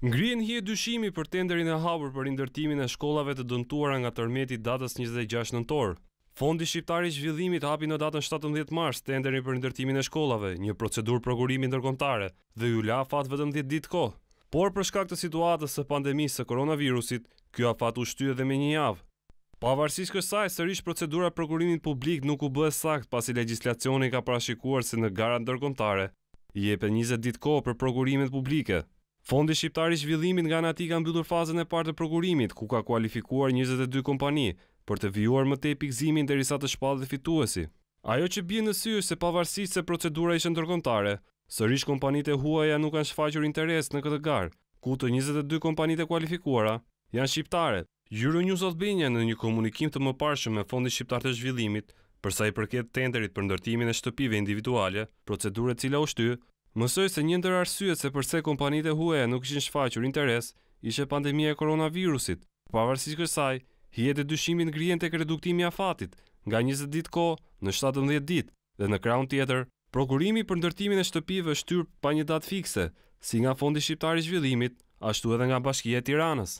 hi e dyshimi për tenderin e hapur për indërtimin e shkollave të dëmtuara nga tërmeti datës 26 nëntor. Fondi shqiptar i zhvillimit hapi në datën 17 mars tenderin për indërtimin e shkollave, një procedurë prokurimi ndërkombëtare dhe ju la fat vetëm 10 ditë kohë. Por për shkak të situatës së pandemisë së koronavirusit, ky afat u shty edhe me një javë. Pavarësisht kësaj, sërish procedura prokurimit publik nuk u bë sakt pasi legjislacioni ka parashikuar se në gara ndërkombëtare jepet 20 ditë kohë për prokurimet publike. Fondi Shqiptari Shvillimit nga nati ka mbyllur fazën e partë të prokurimit, ku ka kualifikuar 22 kompani për të vijuar më te pikzimin dhe risat të shpallë dhe fituesi. Ajo që bje në syrë se pavarësisht se procedura ishë ndërkontare, sërish kompanit e huaja nuk kanë shfaqur interes në këtë garë, ku të 22 kompanit e kualifikuara janë shqiptare. Juro News Albania në një komunikim të më parshëm me Fondi Shqiptar të Zhvillimit, përsa i përket tenderit për ndërtimin e shtëpive individuale, procedure cila ushtu, Mësoj se një ndër arsyet se përse e huaja nuk ishin shfaqur interes, ishe pandemija e koronavirusit. Pavarësisht kësaj, hijet e dyshimin grijen të kreduktimi a fatit, nga 20 dit ko në 17 dit dhe në kraun tjetër, prokurimi për ndërtimin e shtëpive është pa një datë fikse, si nga fondi shqiptari zhvillimit, ashtu edhe nga e tiranës.